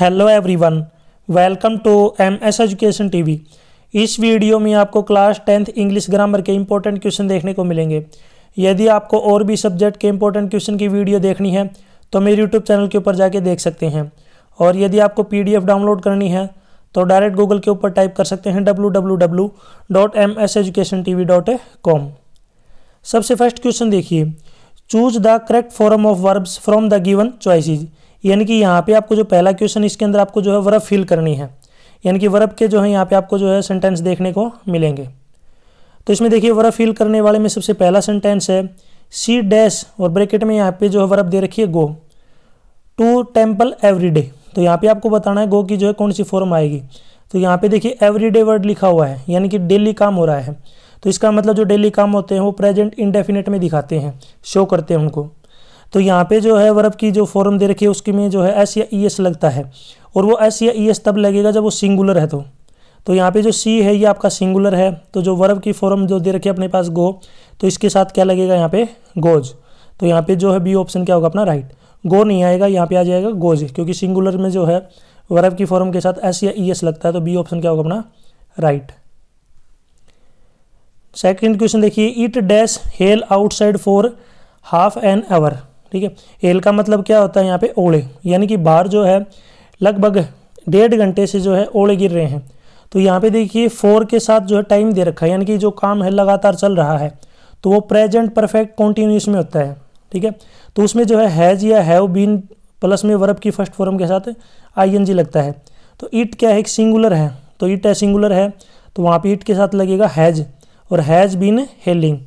Hello everyone welcome to M S education TV इस वीडियो में आपको क्लास टेंथ इंग्लिश ग्रामर के इंपॉर्टेंट क्वेश्चन देखने को मिलेंगे यदि आपको और भी सब्जेक्ट के इंपॉर्टेंट क्वेश्चन की वीडियो देखनी है तो मेरे यूट्यूब चैनल के ऊपर जाके देख सकते हैं और यदि आपको पी डाउनलोड करनी है तो डायरेक्ट गूगल के ऊपर टाइप कर सकते हैं डब्ल्यू सबसे फर्स्ट क्वेश्चन देखिए choose the correct form of verbs from the given choices यानी कि यहाँ पे आपको जो पहला क्वेश्चन इसके अंदर आपको जो है वर्ब फिल करनी है यानी कि वर्ब के जो है यहाँ पे आपको जो है सेंटेंस देखने को मिलेंगे तो इसमें देखिए वर्ब फिल करने वाले में सबसे पहला सेंटेंस है सी डैश और ब्रैकेट में यहाँ पे जो है वर्ब दे रखी है go to temple every day तो यहाँ पे आपको बताना है गो की जो है कौन सी फॉर्म आएगी तो यहाँ पे देखिए एवरी डे वर्ड लिखा हुआ है यानी कि डेली काम हो रहा है तो इसका मतलब जो डेली काम होते हैं वो प्रेजेंट इंडेफिनेट में दिखाते हैं शो करते हैं उनको तो यहाँ पे जो है वर्ब की जो फॉर्म दे रखी है उसके में जो है एस या ई e एस लगता है और वो एस या ई e एस तब लगेगा जब वो सिंगुलर है तो तो यहाँ पे जो सी है ये आपका सिंगुलर है तो जो वर्ब की फॉर्म जो दे रखी है अपने पास गो तो इसके साथ क्या लगेगा यहाँ पे गोज तो यहाँ पे जो है बी ऑप्शन क्या होगा अपना राइट गो नहीं आएगा यहाँ पे आ जाएगा गोज क्योंकि सिंगुलर में जो है वर्ब की फॉर्म के साथ एस या ई e एस लगता है तो बी ऑप्शन क्या होगा अपना राइट सेकेंड क्वेश्चन देखिए it dash hail outside for half an hour ठीक है एल का मतलब क्या होता है यहाँ पे ओले यानी कि बाहर जो है लगभग डेढ़ घंटे से जो है ओले गिर रहे हैं तो यहाँ पे देखिए फोर के साथ जो है टाइम दे रखा है यानी कि जो काम है लगातार चल रहा है तो वो प्रेजेंट परफेक्ट कॉन्टिन्यूस में होता है ठीक है तो उसमें जो है हैज़ या हैव बीन प्लस में वर्ब की फर्स्ट फॉर्म के साथ आई लगता है तो इट क्या है एक सिंगुलर है तो इट है सिंगुलर है तो वहाँ पे इट के साथ लगेगा हैज़ और हैज़ बीन हेलिंग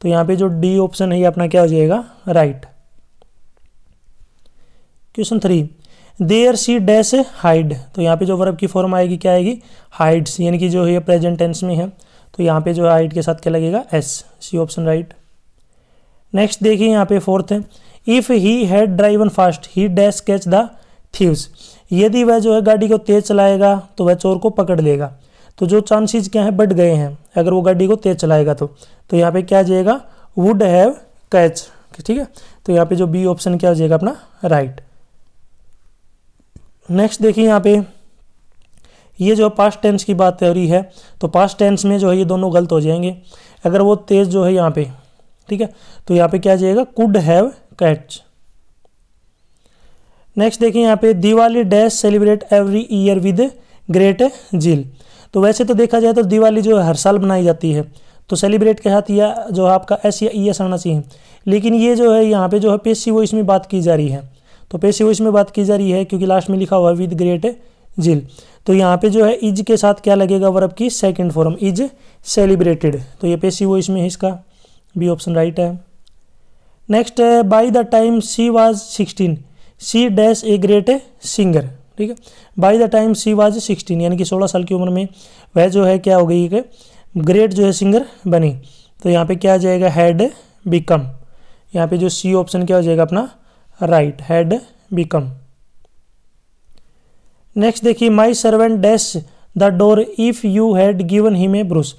तो यहाँ पे जो डी ऑप्शन है ये अपना क्या हो जाएगा right right. Question three there C dash hide तो यहाँ पे जो वर्ब की फॉर्म आएगी क्या आएगी हाइड्स यानी कि जो है प्रेजेंट टेंस में है तो यहाँ पे जो है हाइड के साथ क्या लगेगा S C option right next देखिए यहाँ पे फोर्थ है if he had driven fast he dash catch the thieves यदि वह जो है गाड़ी को तेज चलाएगा तो वह चोर को पकड़ लेगा तो जो चांसेस क्या है बढ़ गए हैं अगर वो गाड़ी को तेज चलाएगा तो तो यहाँ पे क्या आ जाएगा वुड हैव कैच ठीक है तो यहाँ पे जो बी ऑप्शन क्या हो जाएगा अपना राइट right. नेक्स्ट देखिए यहाँ पे ये जो पास्ट टेंस की बात हो रही है तो पास्ट टेंस में जो है ये दोनों गलत हो जाएंगे अगर वो तेज जो है यहाँ पे ठीक है तो यहाँ पे क्या जाएगा कुड हैव कैच नेक्स्ट देखिए यहाँ पे Diwali dash celebrate every year with great zeal तो वैसे तो देखा जाए तो दिवाली जो हर साल मनाई जाती है तो सेलिब्रेट के साथ या जो आपका एस या ई एस आना चाहिए लेकिन ये जो है यहाँ पे जो है पेशी वो इसमें बात की जा रही है तो पैसे वो इसमें बात की जा रही है क्योंकि लास्ट में लिखा हुआ है विद ग्रेट जिल तो यहाँ पे जो है इज के साथ क्या लगेगा वर्ब की सेकंड फॉर्म इज सेलिब्रेटेड तो ये पेशी वो इसमें इसका बी ऑप्शन राइट है नेक्स्ट है by the time she was sixteen she dash a great singer ठीक है by the time she was sixteen यानी कि सोलह साल की उम्र में वह जो है क्या हो गई कि ग्रेट जो है सिंगर बनी तो यहाँ पे क्या आ जाएगा हैड बिकम यहाँ पे जो सी ऑप्शन क्या हो जाएगा अपना राइट हैड बिकम नेक्स्ट देखिए my servant dash the door if you had given him a bruise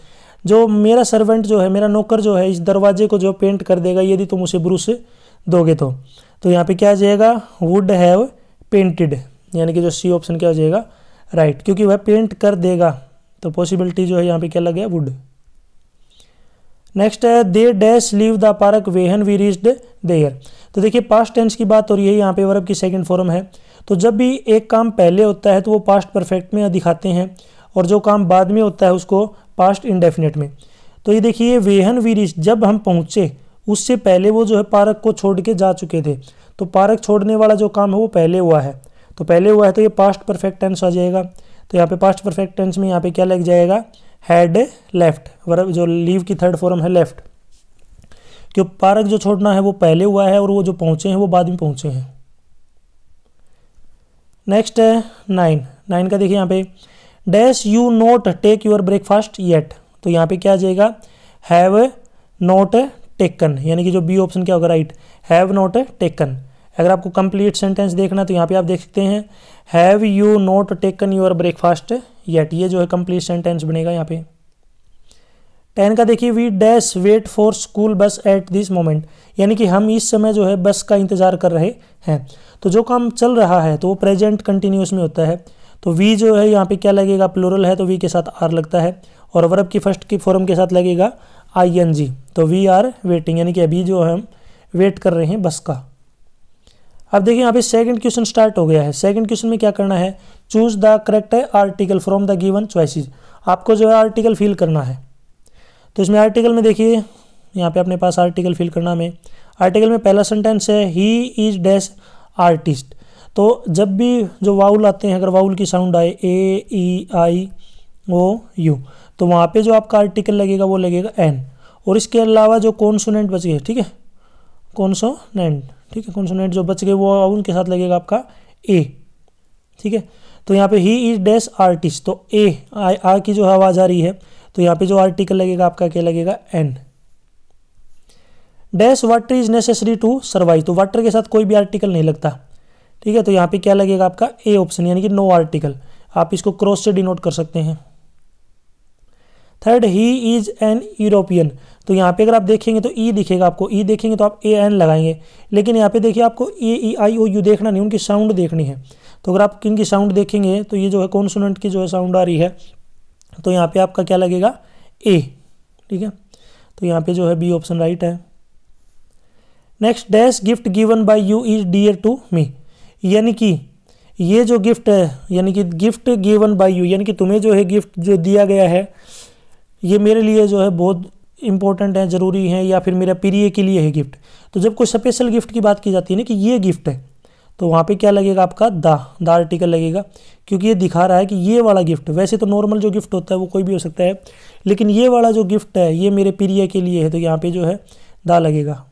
जो मेरा सर्वेंट जो है मेरा नौकर जो है इस दरवाजे को जो पेंट कर देगा यदि तुम उसे ब्रूस दोगे तो तो यहाँ पे क्या आ जाएगा वुड हैव पेंटेड यानी कि जो सी ऑप्शन क्या हो जाएगा राइट right, क्योंकि वह पेंट कर देगा तो पॉसिबिलिटी जो है यहाँ पे क्या लग गया वुड नेक्स्ट है they dash leave the park when we reached there तो देखिए पास्ट टेंस की बात हो रही है यहाँ पे वर्ब की सेकंड फॉर्म है तो जब भी एक काम पहले होता है तो वो पास्ट परफेक्ट में दिखाते हैं और जो काम बाद में होता है उसको पास्ट इंडेफिनेट में तो ये देखिए वेहन वीरिश जब हम पहुँचे उससे पहले वो जो है पारक को छोड़ के जा चुके थे तो पारक छोड़ने वाला जो काम है वो पहले हुआ है तो पहले हुआ है तो ये पास्ट परफेक्ट टेंस आ जाएगा तो यहाँ पे पास्ट परफेक्ट टेंस में यहाँ पे क्या लग जाएगा हैड लेफ्ट वर्ब जो लीव की थर्ड फॉर्म है लेफ्ट कि पारक जो छोड़ना है वो पहले हुआ है और वो जो पहुंचे हैं वो बाद में पहुंचे हैं नेक्स्ट है नाइन नाइन का देखिए यहाँ पे dash you not take your breakfast yet तो यहाँ पे क्या आ जाएगा हैव नोट टेकन यानी कि जो बी ऑप्शन क्या होगा राइट हैव नोट टेकन अगर आपको कंप्लीट सेंटेंस देखना है तो यहाँ पे आप देख सकते हैं have you not taken your breakfast yet ये जो है कंप्लीट सेंटेंस बनेगा यहाँ पे टेन का देखिए we dash wait for school bus at this moment यानी कि हम इस समय जो है बस का इंतज़ार कर रहे हैं तो जो काम चल रहा है तो वो प्रेजेंट कंटिन्यूस में होता है तो वी जो है यहाँ पे क्या लगेगा प्लोरल है तो वी के साथ आर लगता है और वर्ब की फर्स्ट की फॉर्म के साथ लगेगा आई एन जी तो वी आर वेटिंग यानी कि अभी जो है हम वेट कर रहे हैं बस का अब देखिए यहाँ पे सेकंड क्वेश्चन स्टार्ट हो गया है सेकंड क्वेश्चन में क्या करना है choose the correct article from the given choices आपको जो है आर्टिकल फिल करना है तो इसमें आर्टिकल में देखिए यहाँ पे अपने पास आर्टिकल फिल करना में आर्टिकल में पहला सेंटेंस है ही इज़ डैश आर्टिस्ट तो जब भी जो वाउल आते हैं अगर वाउल की साउंड आए ए ई आई ओ यू तो वहाँ पे जो आपका आर्टिकल लगेगा वो लगेगा एन और इसके अलावा जो कॉन्सोनेंट बच गए ठीक है कॉन्सोनेंट ठीक है कॉन्सोनेंट जो बच गए वो के साथ लगेगा आपका ए ठीक है तो यहाँ पे ही इज डैश आर्टिस्ट तो ए आ, आ की जो आवाज़ आ रही है तो यहाँ पे जो आर्टिकल लगेगा आपका क्या लगेगा an dash water is necessary to survive तो वाटर के साथ कोई भी आर्टिकल नहीं लगता ठीक है तो यहाँ पे क्या लगेगा आपका ए ऑप्शन यानी कि नो आर्टिकल आप इसको क्रॉस से डिनोट कर सकते हैं third he is an European तो यहाँ पे अगर आप देखेंगे तो ई e दिखेगा आपको ई e देखेंगे तो आप ए एन लगाएंगे लेकिन यहाँ पे देखिए आपको ए ई आई ओ यू देखना नहीं उनकी साउंड देखनी है तो अगर आप किन की साउंड देखेंगे तो ये जो है कॉन्सोनेंट की जो है साउंड आ रही है तो यहाँ पे आपका क्या लगेगा ए ठीक है तो यहाँ पे जो है बी ऑप्शन राइट है next dash gift given by you is dear to me यानी कि ये जो गिफ्ट है यानी कि गिफ्ट गिवन बाय यू यानी कि तुम्हें जो है गिफ्ट जो दिया गया है ये मेरे लिए जो है बहुत इंपॉर्टेंट है ज़रूरी है या फिर मेरा प्रिय के लिए है गिफ्ट तो जब कोई स्पेशल गिफ्ट की बात की जाती है ना कि ये गिफ्ट है तो वहाँ पे क्या लगेगा आपका दा दा आर्टिकल लगेगा क्योंकि ये दिखा रहा है कि ये वाला गिफ्ट वैसे तो नॉर्मल जो गिफ्ट होता है वो कोई भी हो सकता है लेकिन ये वाला जो गिफ्ट है ये मेरे प्रिय के लिए है तो यहाँ पे जो है दा लगेगा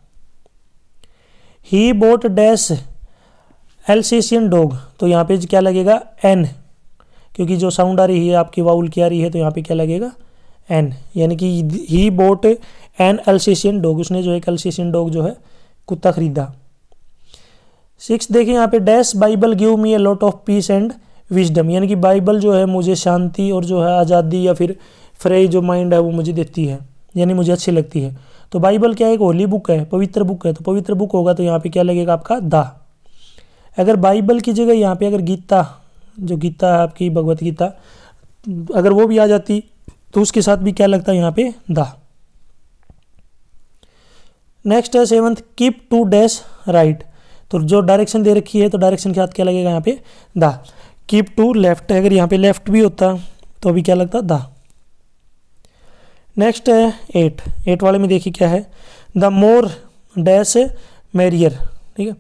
he bought dash Alsatian dog तो यहाँ पे क्या लगेगा एन क्योंकि जो साउंड आ रही है आपकी वाउल की आ रही है तो यहाँ पे क्या लगेगा एन यानी कि he bought an Alsatian dog उसने जो है एक एल्सेशियन डोग जो है कुत्ता खरीदा सिक्स देखिए यहाँ पे dash Bible give me a lot of peace and wisdom यानी कि बाइबल जो है मुझे शांति और जो है आज़ादी या फिर फ्रे जो माइंड है वो मुझे देती है यानी मुझे अच्छी लगती है तो बाइबल क्या है एक होली बुक है पवित्र बुक है तो पवित्र बुक होगा तो यहाँ पे क्या लगेगा आपका दा अगर बाइबल की जगह यहाँ पे अगर गीता जो गीता है आपकी भगवत गीता अगर वो भी आ जाती तो उसके साथ भी क्या लगता है यहाँ पे दा नेक्स्ट है seventh keep to dash right तो जो डायरेक्शन दे रखी है तो डायरेक्शन के साथ क्या लगेगा यहाँ पे द कीप टू लेफ्ट अगर यहाँ पे लेफ्ट भी होता तो अभी क्या लगता द नेक्स्ट है एट एट वाले में देखिए क्या है द मोर डैश मैरियर ठीक है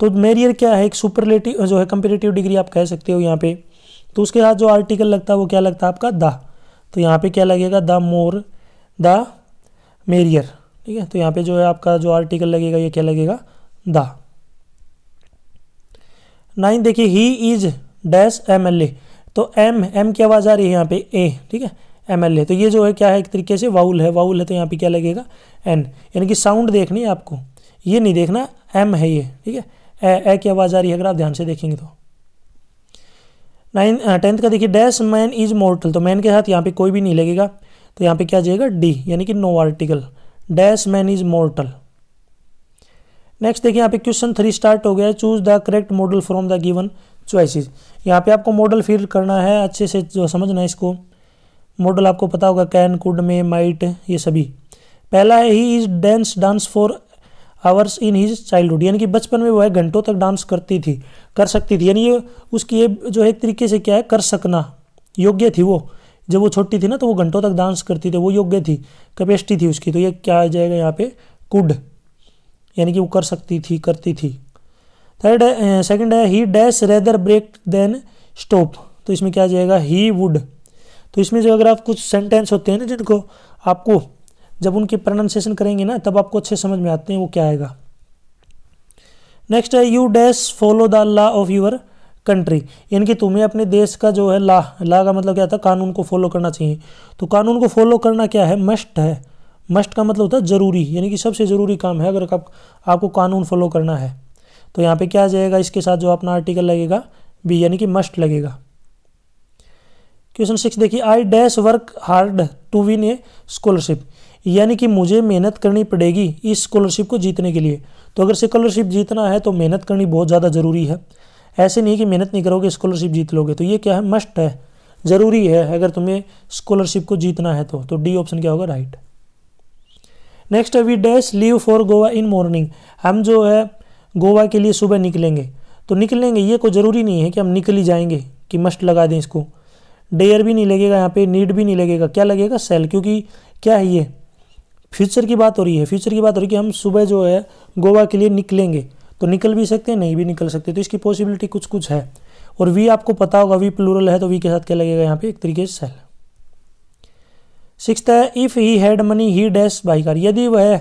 तो मैरियर क्या है एक सुपरलेटिव जो है कंपेरेटिव डिग्री आप कह सकते हो यहाँ पे तो उसके साथ जो आर्टिकल लगता है वो क्या लगता है आपका द तो यहाँ पे क्या लगेगा द मोर द मेरियर ठीक है तो यहाँ पे जो है आपका जो आर्टिकल लगेगा ये क्या लगेगा द नाइन देखिए he is dash M L A तो एम एम की आवाज़ आ रही है यहाँ पे ए ठीक है एम एल ए तो ये जो है क्या है एक तरीके से वाउल है वाउल है तो यहाँ पे क्या लगेगा एन यानी कि साउंड देखनी है आपको ये नहीं देखना एम है ये ठीक है ए, ए की आवाज़ आ रही है अगर आप ध्यान से देखेंगे तो नाइन टेंथ का देखिए डैश मैन इज मोर्टल तो मैन के साथ यहाँ पे कोई भी नहीं लगेगा तो यहाँ पे क्या जाएगा डी यानी कि no article dash man is mortal next देखिए यहाँ पे क्वेश्चन थ्री स्टार्ट हो गया है choose the correct modal from the given choices यहाँ पे आपको मॉडल फिल करना है अच्छे से जो समझना है इसको मॉडल आपको पता होगा कैन कुड में माइट ये सभी पहला है he is dense dance for hours in his childhood यानी कि बचपन में वह घंटों तक डांस करती थी कर सकती थी यानी ये उसकी ये जो है एक तरीके से क्या है कर सकना योग्य थी वो जब वो छोटी थी ना तो वो घंटों तक डांस करती थी वो योग्य थी कैपेसिटी थी उसकी तो ये क्या आ जाएगा यहाँ पे कुड यानी कि वो कर सकती थी करती थी थर्ड सेकंड सेकेंड है he dash rather break than stop तो इसमें क्या जाएगा ही वुड तो इसमें जो अगर आप कुछ सेंटेंस होते हैं ना जिनको आपको जब उनकी प्रोनाउंसिएशन करेंगे ना तब आपको अच्छे समझ में आते हैं वो क्या आएगा नेक्स्ट है you dash follow the law of your country यानी कि तुम्हें अपने देश का जो है ला ला का मतलब क्या था कानून को फॉलो करना चाहिए तो कानून को फॉलो करना क्या है मस्ट है मस्ट का मतलब होता है ज़रूरी यानी कि सबसे ज़रूरी काम है अगर आप आपको कानून फॉलो करना है तो यहाँ पे क्या आ जाएगा इसके साथ जो अपना आर्टिकल लगेगा बी यानी कि मस्ट लगेगा क्वेश्चन सिक्स देखिए I dash work hard to win a scholarship यानी कि मुझे मेहनत करनी पड़ेगी इस स्कॉलरशिप को जीतने के लिए तो अगर स्कॉलरशिप जीतना है तो मेहनत करनी बहुत ज़्यादा ज़रूरी है ऐसे नहीं कि मेहनत नहीं करोगे स्कॉलरशिप जीत लोगे तो ये क्या है मस्ट है ज़रूरी है अगर तुम्हें स्कॉलरशिप को जीतना है तो, तो डी ऑप्शन क्या होगा right next we dash leave for Goa in morning हम जो है गोवा के लिए सुबह निकलेंगे तो निकलेंगे ये कोई ज़रूरी नहीं है कि हम निकल ही जाएंगे कि मस्ट लगा दें इसको डेयर भी नहीं लगेगा यहाँ पे नीड भी नहीं लगेगा क्या लगेगा सेल क्योंकि क्या है ये फ्यूचर की बात हो रही है फ्यूचर की बात हो रही है कि हम सुबह जो है गोवा के लिए निकलेंगे तो निकल भी सकते हैं नहीं भी निकल सकते तो इसकी पॉसिबिलिटी कुछ कुछ है और वी आपको पता होगा वी प्लूरल है तो वी के साथ क्या लगेगा यहाँ पे एक तरीके से सेल सिक्स है if he had money he dash buy car यदि वह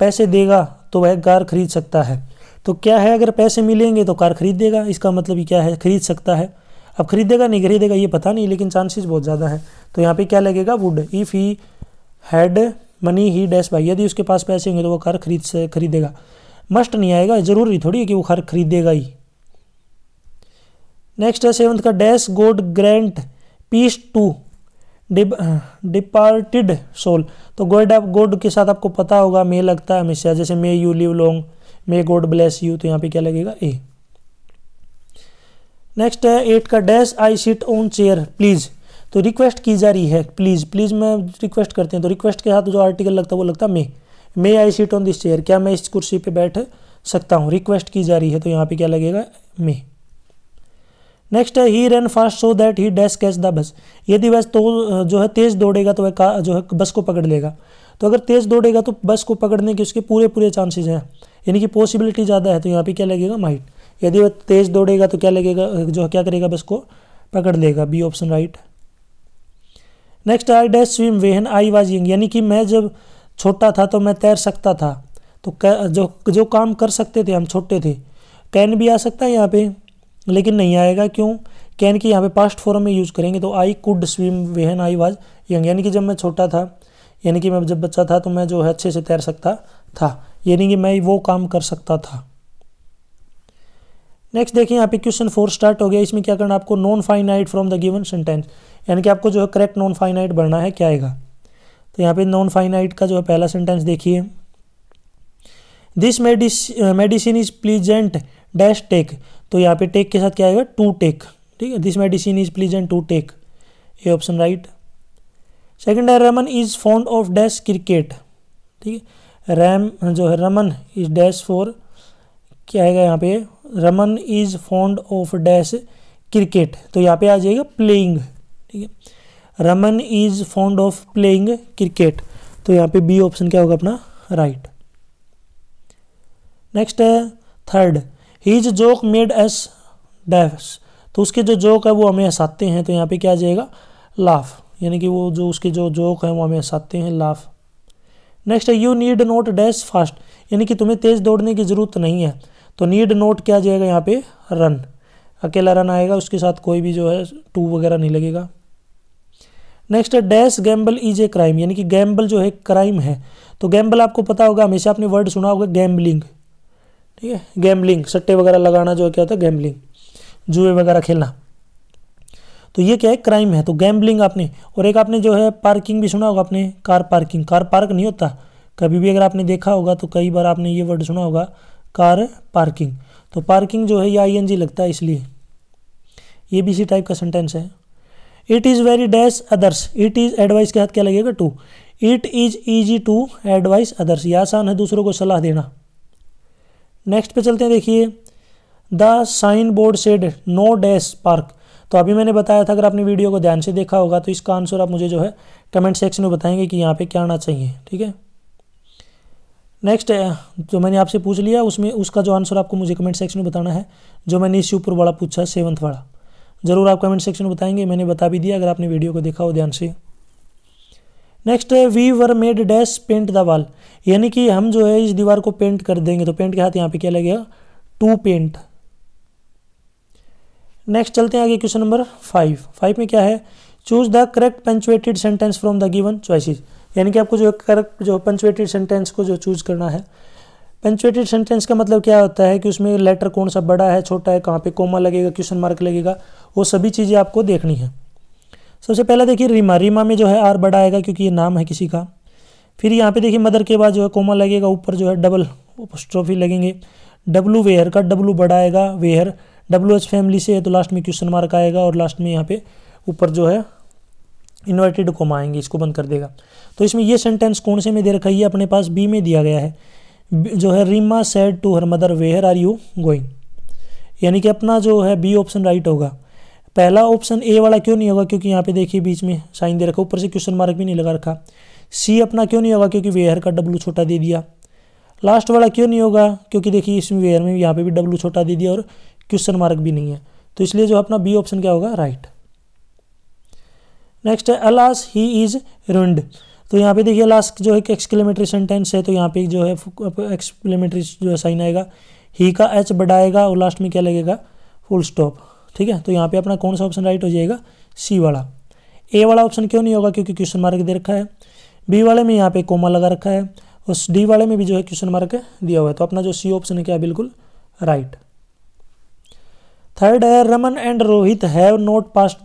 पैसे देगा तो वह कार खरीद सकता है तो क्या है अगर पैसे मिलेंगे तो कार खरीदेगा इसका मतलब क्या है खरीद सकता है अब खरीदेगा नहीं खरीदेगा ये पता नहीं लेकिन चांसेस बहुत ज़्यादा है तो यहाँ पे क्या लगेगा would if he had money he dash buy यदि उसके पास पैसे होंगे तो वो कार खरीद से खरीदेगा मस्ट नहीं आएगा ज़रूरी थोड़ी है कि वो कार खरीदेगा ही नेक्स्ट है सेवन्थ का dash God grant peace to deep soul तो गोड आप गोड के साथ आपको पता होगा मे लगता है हमेशा जैसे may you live long may God bless you तो यहाँ पे क्या लगेगा ए नेक्स्ट है एट का dash I sit on chair please तो रिक्वेस्ट की जा रही है प्लीज़ प्लीज़ मैं रिक्वेस्ट करते हैं तो रिक्वेस्ट के साथ जो आर्टिकल लगता है वो लगता है may may I seat on this chair क्या मैं इस कुर्सी पे बैठ सकता हूँ रिक्वेस्ट की जा रही है तो यहाँ पे क्या लगेगा मे नेक्स्ट है he run fast so that he dash catch the bus यदि वह तो जो है तेज़ दौड़ेगा तो वह जो है बस को पकड़ लेगा तो अगर तेज़ दौड़ेगा तो बस को पकड़ने के उसके पूरे पूरे चांसेज हैं यानी कि पॉसिबिलिटी ज़्यादा है तो यहाँ पे क्या लगेगा माइट यदि वह तेज़ दौड़ेगा तो क्या लगेगा जो है क्या करेगा बस को पकड़ लेगा B option right next I dash swim when I was young यानी कि मैं जब छोटा था तो मैं तैर सकता था तो जो जो काम कर सकते थे हम छोटे थे कैन भी आ सकता है यहाँ पे लेकिन नहीं आएगा क्यों कैन की यहाँ पे पास्ट फॉर्म में यूज़ करेंगे तो I could swim when I was young यानी कि जब मैं छोटा था यानी कि मैं जब बच्चा था तो मैं जो है अच्छे से तैर सकता था यानी कि मैं वो काम कर सकता था नेक्स्ट देखिए यहाँ पे क्वेश्चन फोर स्टार्ट हो गया इसमें क्या करना आपको non finite from the given sentence यानी कि आपको जो है करेक्ट नॉन फाइनाइट बढ़ना है क्या आएगा तो यहाँ पे नॉन फाइनाइट का जो है पहला सेंटेंस देखिए this medicine is pleasant dash take तो यहाँ पे टेक के साथ क्या आएगा टू टेक ठीक है this medicine is and to take ये ऑप्शन राइट सेकेंड है Raman is fond of dash cricket ठीक है रैम जो है रमन इज डैश फॉर क्या आएगा यहाँ पे Raman is fond of dash cricket तो यहाँ पे आ जाएगा प्लेइंग ठीक है Raman is fond of playing cricket तो यहाँ पे बी ऑप्शन क्या होगा अपना राइट नेक्स्ट है third his joke made us dash तो उसके जो जोक है वो हमें हंसाते हैं तो यहाँ पे क्या आ जाएगा लाफ यानी कि वो जो उसके जो जोक हैं वो हमें हंसाते हैं लाफ नेक्स्ट है you need not dash fast यानी कि तुम्हें तेज़ दौड़ने की ज़रूरत नहीं है तो नीड नोट क्या जाएगा यहाँ पे रन अकेला रन आएगा उसके साथ कोई भी जो है टू वगैरह नहीं लगेगा नेक्स्ट है dash gamble is a crime यानी कि गैम्बल जो है क्राइम है तो गैम्बल आपको पता होगा हमेशा आपने वर्ड सुना होगा गैम्बलिंग ठीक है गैम्बलिंग सट्टे वगैरह लगाना जो क्या होता है गैम्बलिंग जुए वगैरह खेलना तो ये क्या है क्राइम है तो गैम्बलिंग आपने और एक आपने जो है पार्किंग भी सुना होगा आपने कार पार्किंग कार पार्क नहीं होता कभी भी अगर आपने देखा होगा तो कई बार आपने ये वर्ड सुना होगा कार पार्किंग तो पार्किंग जो है ये आई लगता है इसलिए ये भी इसी टाइप का सेंटेंस है it is very dash others it is advice के हाथ क्या लगेगा to it is easy to advice others ये आसान है दूसरों को सलाह देना नेक्स्ट पे चलते हैं देखिए the sign board said no dash park तो अभी मैंने बताया था अगर आपने वीडियो को ध्यान से देखा होगा तो इसका आंसर आप मुझे जो है कमेंट सेक्शन में बताएंगे कि यहाँ पे क्या आना चाहिए ठीक है नेक्स्ट जो मैंने आपसे पूछ लिया उसमें उसका जो आंसर आपको मुझे कमेंट सेक्शन में बताना है जो मैंने इससे ऊपर वाला पूछा सेवन्थ वाला ज़रूर आप कमेंट सेक्शन में बताएंगे मैंने बता भी दिया अगर आपने वीडियो को देखा हो ध्यान से next we were made dash paint the wall यानी कि हम जो है इस दीवार को पेंट कर देंगे तो पेंट के हाथ यहाँ पे क्या लगेगा टू पेंट नेक्स्ट चलते हैं आगे क्वेश्चन नंबर फाइव फाइव में क्या है choose the correct punctuated sentence from the given choices यानी कि आपको जो करेक्ट जो पंचुएटेड सेंटेंस को जो चूज करना है पंचुएटेड सेंटेंस का मतलब क्या होता है कि उसमें लेटर कौन सा बड़ा है छोटा है कहाँ पे कोमा लगेगा क्वेश्चन मार्क लगेगा वो सभी चीज़ें आपको देखनी है सबसे पहला देखिए रीमा रीमा में जो है आर बड़ा आएगा क्योंकि ये नाम है किसी का फिर यहाँ पे देखिए मदर के बाद जो है कोमा लगेगा ऊपर जो है डबल स्ट्रॉफी लगेंगे डब्लू वेयर का डब्लू बढ़ाएगा वेयर डब्लू एच फैमिली से है तो लास्ट में क्वेश्चन मार्क आएगा और लास्ट में यहाँ पे ऊपर जो है इन्वर्टेड कोमा आएंगे इसको बंद कर देगा तो इसमें ये सेंटेंस कौन से में दे रखा है अपने पास बी में दिया गया है जो है Reema said to her mother where are you going यानी कि अपना जो है बी ऑप्शन राइट होगा पहला ऑप्शन ए वाला क्यों नहीं होगा क्योंकि यहाँ पे देखिए बीच में साइन दे रखा ऊपर से क्वेश्चन मार्क भी नहीं लगा रखा सी अपना क्यों नहीं होगा क्योंकि वेयर का डब्लू छोटा दे दिया लास्ट वाला क्यों नहीं होगा क्योंकि देखिए इसमें वेयर में यहाँ पे भी डब्लू छोटा दे दिया और क्वेश्चन मार्क भी नहीं है तो इसलिए जो अपना बी ऑप्शन क्या होगा राइट नेक्स्ट है अलास ही इज रुंड तो यहाँ पे देखिए अलास जो है एक्सक्लेमेटरी सेंटेंस है तो यहाँ पे जो है एक्सक्लेमेटरी जो है साइन आएगा ही का एच बढ़ाएगा और लास्ट में क्या लगेगा फुल स्टॉप ठीक है तो यहाँ पे अपना कौन सा ऑप्शन राइट हो जाएगा सी वाला ए वाला ऑप्शन क्यों नहीं होगा क्योंकि क्वेश्चन मार्क दे रखा है बी वाले में यहाँ पे कोमा लगा रखा है और डी वाले में भी जो है क्वेश्चन मार्क दिया हुआ है तो अपना जो सी ऑप्शन है क्या बिल्कुल राइट थर्ड है Raman and Rohit have not passed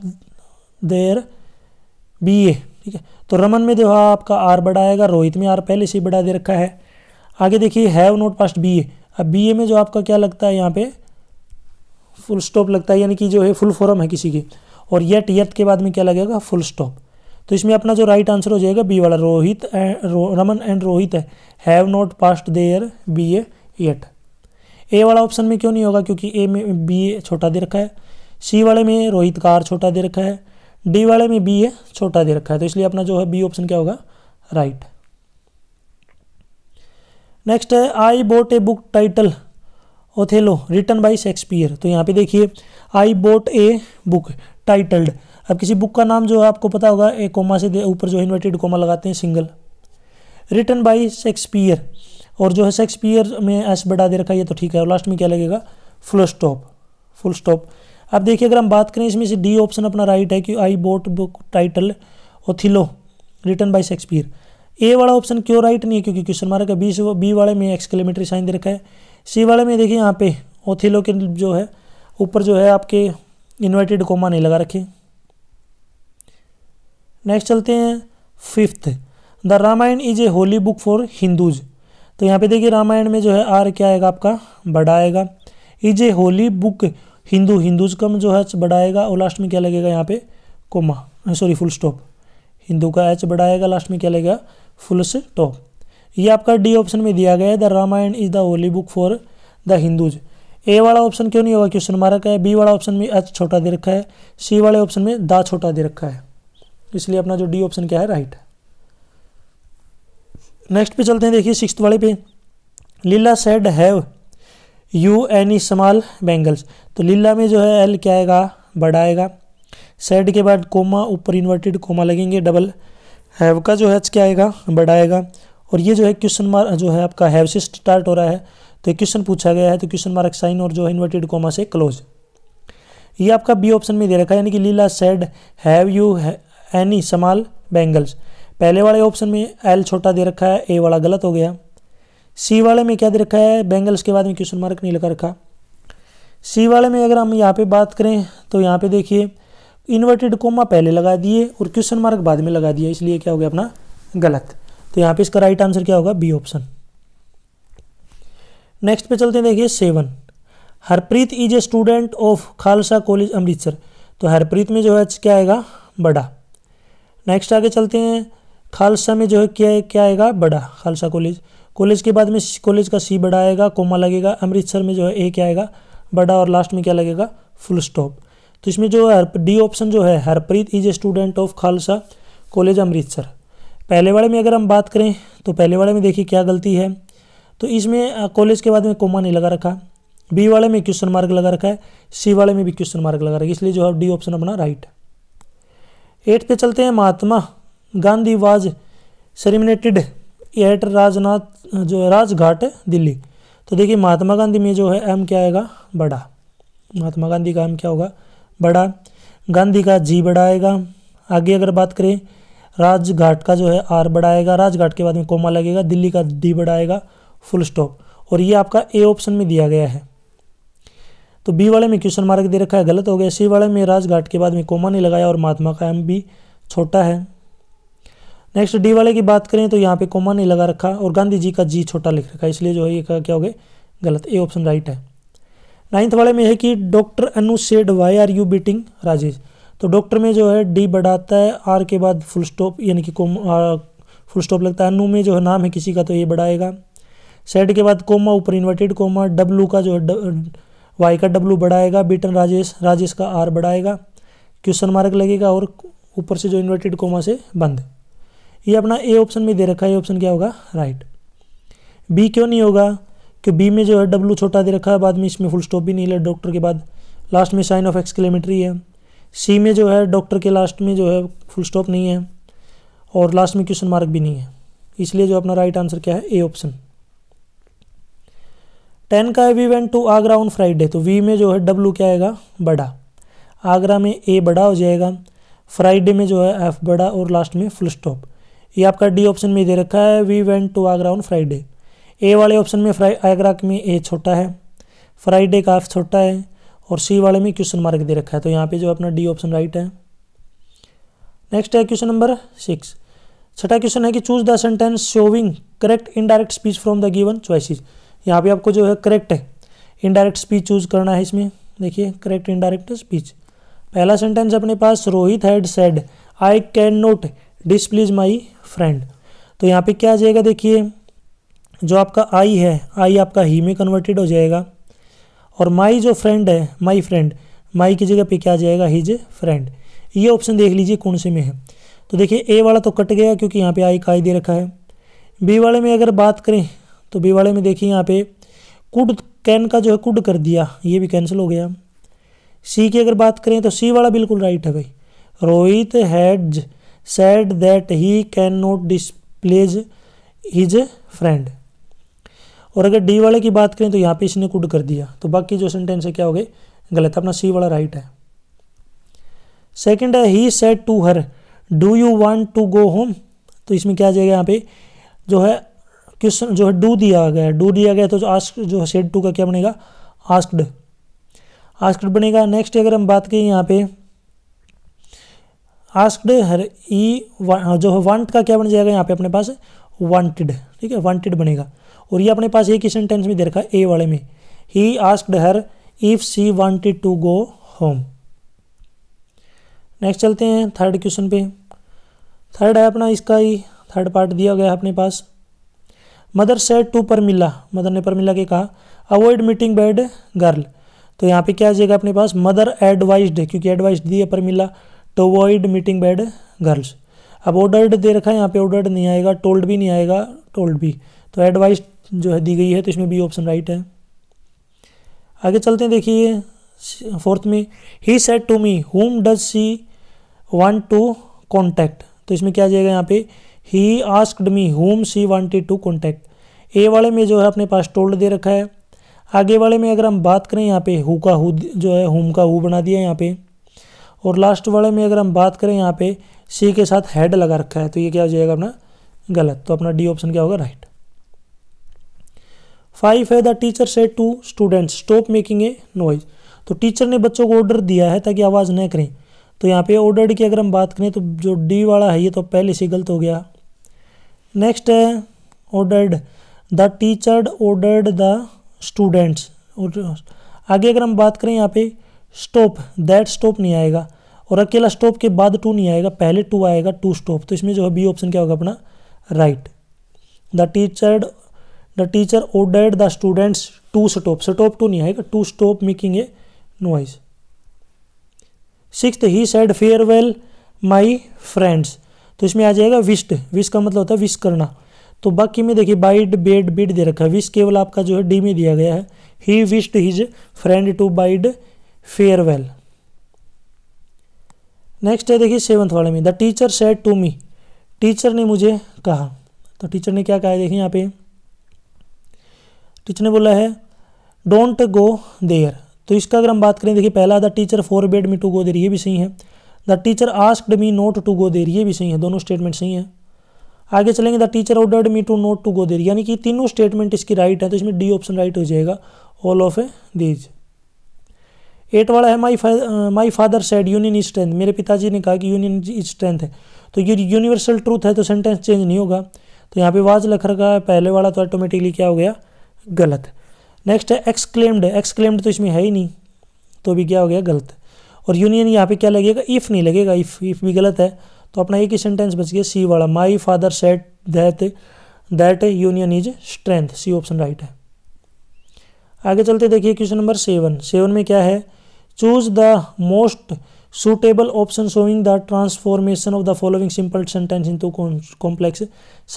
their B A ठीक है तो रमन में देखो आपका आर बड़ा आएगा रोहित में आर पहले से बढ़ा दे रखा है आगे देखिए have not passed B A अब बी ए में जो आपका क्या लगता है यहाँ पे फुल स्टॉप लगता है यानी कि जो है फुल फॉर्म है किसी की और येट यथ के बाद में क्या लगेगा फुल स्टॉप तो इसमें अपना जो राइट आंसर हो जाएगा बी वाला रोहित रो, रमन एंड रोहित है have not passed their B A yet A वाला ऑप्शन में क्यों नहीं होगा क्योंकि ए में बी ए छोटा दे रखा है सी वाले में रोहित कार छोटा दे रखा है डी वाले में बी ए छोटा दे रखा है तो इसलिए अपना जो है बी ऑप्शन क्या होगा राइट नेक्स्ट है I bought a book title Othello written by Shakespeare तो यहाँ पे देखिए I bought a book titled अब किसी बुक का नाम जो है आपको पता होगा एक कोमा से ऊपर जो इन्वर्टेड कोमा लगाते हैं सिंगल रिटर्न बाई शेक्सपियर और जो है शेक्सपियर में एस बढ़ा दे रखा है ये तो ठीक है और लास्ट में क्या लगेगा फुल स्टॉप फुल स्टॉप अब देखिए अगर हम बात करें इसमें से डी ऑप्शन अपना राइट है कि I bought book title Othello written by Shakespeare A वाला ऑप्शन क्यों राइट नहीं है क्योंकि क्वेश्चन मार्क का बी से बी वाले में एक्सक्लेमेटरी साइन दे रखा है सी वाले में देखिए यहाँ पे ओथिलो के जो है ऊपर जो है आपके इन्वर्टेड कोमा नहीं लगा रखे नेक्स्ट चलते हैं fifth the Ramayan is a holy book for Hindus तो यहाँ पे देखिए रामायण में जो है आर क्या आएगा आपका बढ़ाएगा is a holy book Hindu Hindus comma जो है एच बढ़ाएगा और लास्ट में क्या लगेगा यहाँ पे comma sorry full stop Hindu का एच बढ़ाएगा लास्ट में क्या लगेगा फुल स्टॉप ये आपका डी ऑप्शन में दिया गया है the Ramayan is the holy book for the Hindus A वाला ऑप्शन क्यों नहीं होगा क्वेश्चन मार्क है बी वाला ऑप्शन में एच छोटा दे रखा है सी वाले ऑप्शन में दा छोटा दे रखा है तो इसलिए अपना जो डी ऑप्शन क्या है राइट नेक्स्ट पे चलते हैं देखिए सिक्स वाले पे Leela said have you any small bangles तो लीला में जो है एल क्या आएगा बड़ा आएगा सेड के बाद कोमा ऊपर इन्वर्टेड कोमा लगेंगे डबल हैव का जो है एच क्या आएगा बड़ा आएगा और ये जो है क्वेश्चन मार्क जो है आपका हैव से स्टार्ट हो रहा है तो ये क्वेश्चन पूछा गया है तो क्वेश्चन मार्क साइन और जो है इन्वर्टेड कोमा से क्लोज ये आपका बी ऑप्शन में दे रखा है यानी कि Leela said have you any small bangles पहले वाले ऑप्शन में एल छोटा दे रखा है ए वाला गलत हो गया सी वाले में क्या दे रखा है बैंगल्स के बाद में क्वेश्चन मार्क नहीं लगा रखा सी वाले में अगर हम यहाँ पे बात करें तो यहाँ पे देखिए इन्वर्टेड कोमा पहले लगा दिए और क्वेश्चन मार्क बाद में लगा दिया इसलिए क्या हो गया अपना गलत तो यहाँ पे इसका राइट आंसर क्या होगा बी ऑप्शन नेक्स्ट पे चलते हैं देखिए seven Harpreet is a student of Khalsa college Amritsar तो हरप्रीत में जो है क्या आएगा बड़ा नेक्स्ट आगे चलते हैं खालसा में जो है क्या क्या आएगा बड़ा खालसा कॉलेज कॉलेज के बाद में कॉलेज का सी बड़ा आएगा कोमा लगेगा अमृतसर में जो है ए क्या आएगा बड़ा और लास्ट में क्या लगेगा फुल स्टॉप तो इसमें जो है डी ऑप्शन जो है Harpreet is a student of Khalsa college Amritsar पहले वाले में अगर हम बात करें तो पहले वाले में देखिए क्या गलती है तो इसमें कॉलेज के बाद में कोमा नहीं लगा रखा बी वाले में क्वेश्चन मार्क लगा रखा है सी वाले में भी क्वेश्चन मार्क लगा रखा है इसलिए जो है डी ऑप्शन अपना राइट एट पे चलते हैं Mahatma Gandhi was cremated at Rajnath जो है राजघाट दिल्ली तो देखिए महात्मा गांधी में जो है एम क्या आएगा बड़ा महात्मा गांधी का एम क्या होगा बड़ा गांधी का जी बड़ा आएगा आगे अगर बात करें राजघाट का जो है आर बढ़ाएगा राजघाट के बाद में कोमा लगेगा दिल्ली का डी बढ़ाएगा फुल स्टॉप और ये आपका ए ऑप्शन में दिया गया है तो बी वाले में क्वेश्चन मार्क दे रखा है गलत हो गया सी वाले में राजघाट के बाद में कोमा नहीं लगाया और महात्मा का एम भी छोटा है नेक्स्ट डी वाले की बात करें तो यहाँ पे कोमा नहीं लगा रखा और गांधी जी का जी छोटा लिख रखा है इसलिए जो है ये क्या हो गया गलत ए ऑप्शन राइट है नाइन्थ वाले में है कि doctor Anu said why are you beating Rajesh तो डॉक्टर में जो है डी बढ़ाता है आर के बाद फुल स्टॉप यानी कि कोमा फुल स्टॉप लगता है अनु में जो है नाम है किसी का तो ये बढ़ाएगा सेड के बाद कोमा ऊपर इन्वर्टेड कोमा डब्लू का जो है वाई का डब्लू बढ़ाएगा बीटन राजेश राजेश का आर बढ़ाएगा क्वेश्चन मार्क लगेगा और ऊपर से जो इन्वर्टेड कोमा से बंद ये अपना ए ऑप्शन में दे रखा है ये ऑप्शन क्या होगा राइट बी क्यों नहीं होगा कि बी में जो है डब्लू छोटा दे रखा है बाद में इसमें फुल स्टॉप भी नहीं है डॉक्टर के बाद लास्ट में साइन ऑफ एक्सक्लेमेटरी है सी में जो है डॉक्टर के लास्ट में जो है फुल स्टॉप नहीं है और लास्ट में क्वेश्चन मार्क भी नहीं है इसलिए जो अपना राइट आंसर क्या है ए ऑप्शन टेन का है we went to Agra on Friday तो वी में जो है डब्लू क्या आएगा बड़ा आगरा में ए बड़ा हो जाएगा फ्राइडे में जो है एफ बड़ा और लास्ट में फुल स्टॉप ये आपका डी ऑप्शन में दे रखा है we went to Agra on Friday A वाले ऑप्शन में फ्राइ आगरा में ए छोटा है फ्राइडे का एफ छोटा है और सी वाले में क्वेश्चन मार्क दे रखा है तो यहाँ पे जो अपना डी ऑप्शन राइट है नेक्स्ट है क्वेश्चन नंबर सिक्स छठा क्वेश्चन है कि choose the sentence showing correct indirect speech from the given choices यहाँ पे आपको जो है करेक्ट है इनडायरेक्ट स्पीच चूज करना है इसमें देखिए करेक्ट इनडायरेक्ट स्पीच पहला सेंटेंस अपने पास Rohit had said I can not displease my friend तो यहाँ पे क्या आ जाएगा देखिए जो आपका आई है आई आपका ही में कन्वर्टेड हो जाएगा और माई जो फ्रेंड है माई फ्रेंड माई की जगह पे क्या आ जाएगा हिज फ्रेंड ये ऑप्शन देख लीजिए कौन से में है तो देखिए ए वाला तो कट गया क्योंकि यहाँ पे आई का आई दे रखा है बी वाले में अगर बात करें तो बी वाले में देखिए यहाँ पे कुड कैन का जो है कुड कर दिया ये भी कैंसिल हो गया सी की अगर बात करें तो सी वाला बिल्कुल राइट है भाई Rohit had said that he can not displease his friend और अगर डी वाले की बात करें तो यहाँ पे इसने कुड कर दिया तो बाकी जो सेंटेंस है क्या हो गए गलत अपना सी वाला राइट है सेकेंड है he said to her do you want to go home तो इसमें क्या आ जाएगा यहाँ पे जो है क्वेश्चन जो है डू दिया गया डू दिया गया तो जो आस्क जो है सेट टू का क्या बनेगा आस्कड आस्कड बनेगा नेक्स्ट अगर हम बात करें यहाँ पे आस्कड हर ई हाँ, जो है वांट का क्या बन जाएगा यहाँ पे अपने पास वांटेड ठीक है वांटेड बनेगा और ये अपने पास एक क्वेश्चन टेंस में दे रखा ए वाले में he asked her if she wanted to go home next चलते हैं थर्ड क्वेश्चन पे थर्ड है अपना इसका ही थर्ड पार्ट दिया गया है अपने पास mother said to Parmila mother ने परमिला के कहा अवॉइड मीटिंग बैड गर्ल तो यहाँ पे क्या आ जाएगा अपने पास मदर एडवाइज्ड क्योंकि एडवाइस दी है Parmila to avoid meeting bad girls अब ऑर्डर्ड दे रखा है यहाँ पे ऑर्डर्ड नहीं आएगा टोल्ड भी नहीं आएगा टोल्ड भी तो एडवाइस जो है दी गई है तो इसमें भी ऑप्शन राइट है आगे चलते हैं देखिए फोर्थ में ही set to me whom does she want to contact तो इसमें क्या आ जाएगा यहाँ पे he asked me whom she wanted to contact A वाले में जो है अपने पास टोल्ड दे रखा है आगे वाले में अगर हम बात करें यहाँ पे हु का हु जो है होम का हु बना दिया यहाँ पे और लास्ट वाले में अगर हम बात करें यहाँ पे सी के साथ हेड लगा रखा है तो ये क्या हो जाएगा अपना गलत तो अपना डी ऑप्शन क्या होगा राइट फाइव है the teacher said to student stop making a noise तो टीचर ने बच्चों को ऑर्डर दिया है ताकि आवाज़ न करें तो यहाँ पे ऑर्डर की अगर हम बात करें तो जो डी वाला है ये तो पहले से गलत हो गया नेक्स्ट है ordered the teacher ordered the students आगे अगर हम बात करें यहाँ पे स्टॉप दैट स्टॉप नहीं आएगा और अकेला स्टॉप के बाद टू नहीं आएगा पहले टू आएगा टू स्टॉप तो इसमें जो है बी ऑप्शन क्या होगा अपना right the teacher the teacher ordered the students to stop stop to नहीं आएगा to stop making a noise six he said farewell my friends तो इसमें आ जाएगा विस्ट विश का मतलब होता है विश करना तो बाकी में देखिए बाइड बेड बिड दे रखा है विश केवल आपका जो है डी में दिया गया है he wished his friend to bid farewell next है देखिए सेवन्थ वाले में the teacher said to me teacher ने मुझे कहा तो टीचर ने क्या कहा देखिए यहाँ पे टीचर ने बोला है डोंट गो देयर तो इसका अगर हम बात करें देखिए पहला the teacher forbade me to go there ये भी सही है the teacher asked me not to go there ये भी सही है दोनों स्टेटमेंट सही है आगे चलेंगे the teacher ordered me to not to go there यानी कि तीनों स्टेटमेंट इसकी राइट है तो इसमें डी ऑप्शन राइट हो जाएगा all of a these eight वाला है my my father said union is strength मेरे पिताजी ने कहा कि यूनियन इज स्ट्रेंथ है तो ये यूनिवर्सल ट्रूथ है तो सेंटेंस चेंज नहीं होगा तो यहाँ पे वाज लख रखा है पहले वाला तो ऑटोमेटिकली क्या हो गया गलत नेक्स्ट है एक्सक्लेम्ड एक्सक्लेम्ड तो इसमें है ही नहीं तो भी क्या हो गया गलत और यूनियन यहाँ पे क्या लगेगा इफ़ नहीं लगेगा इफ़ इफ़ भी गलत है तो अपना एक ही सेंटेंस बच गया सी वाला my father said that that union is strength C option right है आगे चलते देखिए क्वेश्चन नंबर सेवन सेवन में क्या है choose the most suitable option showing the transformation of the following simple sentence into complex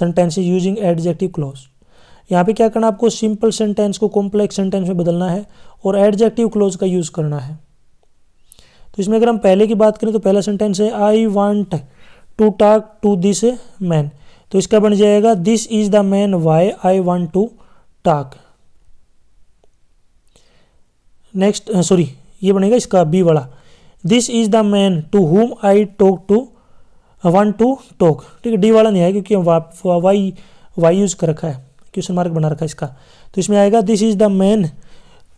sentences using adjective clause यहाँ पे क्या करना आपको सिंपल सेंटेंस को कॉम्प्लेक्स सेंटेंस में बदलना है और एडजेक्टिव क्लोज का यूज़ करना है तो इसमें अगर हम पहले की बात करें तो पहला सेंटेंस है I want to talk to this man तो इसका बन जाएगा this is the man why I want to talk next sorry ये बनेगा इसका बी वाला this is the man to whom I talk to want to talk ठीक है डी वाला नहीं आया क्योंकि वा, वाई वाई यूज़ कर रखा है क्वेश्चन मार्क बना रखा है इसका तो इसमें आएगा this is the man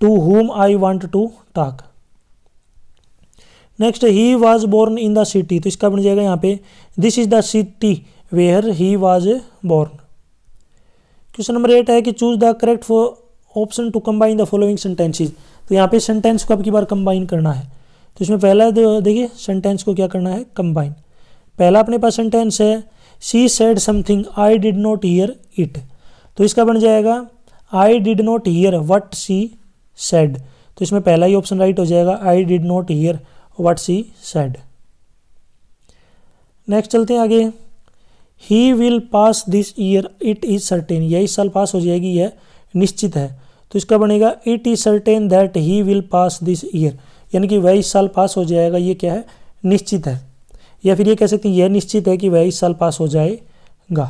to whom I want to talk next he was born in the city तो इसका बन जाएगा यहाँ पे this is the city where he was born question number eight है कि choose the correct option to combine the following sentences तो यहाँ पे सेंटेंस को आपकी बार कंबाइन करना है तो इसमें पहला देखिए सेंटेंस को क्या करना है कंबाइन पहला अपने पास सेंटेंस है she said something I did not hear it तो इसका बन जाएगा I did not hear what she said तो इसमें पहला ही ऑप्शन राइट हो जाएगा I did not hear what she said next चलते हैं आगे he will pass this year it is certain यह इस साल पास हो जाएगी यह निश्चित है तो इसका बनेगा it is certain that he will pass this year यानी कि वह इस साल पास हो जाएगा ये क्या है निश्चित है या फिर ये कह सकते हैं यह निश्चित है कि वह इस साल पास हो जाएगा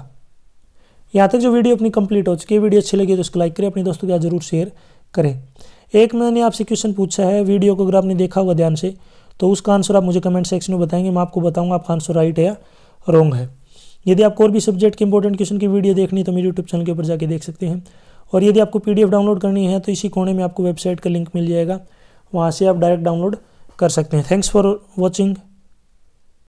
यहाँ तक जो वीडियो अपनी कंप्लीट हो चुकी है वीडियो अच्छी लगी तो उसको लाइक करें अपने दोस्तों के साथ जरूर शेयर करें एक मैंने आपसे क्वेश्चन पूछा है वीडियो को अगर आपने देखा होगा ध्यान से तो उसका आंसर आप मुझे कमेंट सेक्शन में बताएंगे मैं आपको बताऊंगा आपका आंसर राइट है या रॉन्ग है यदि आपको और भी सब्जेक्ट के इंपॉर्टेंट क्वेश्चन की वीडियो देखनी तो मेरे यूट्यूब चैनल के ऊपर जाके देख सकते हैं और यदि आपको पी डाउनलोड करनी है तो इसी कोने में आपको वेबसाइट का लिंक मिल जाएगा वहाँ से आप डायरेक्ट डाउनलोड कर सकते हैं थैंक्स फॉर वॉचिंग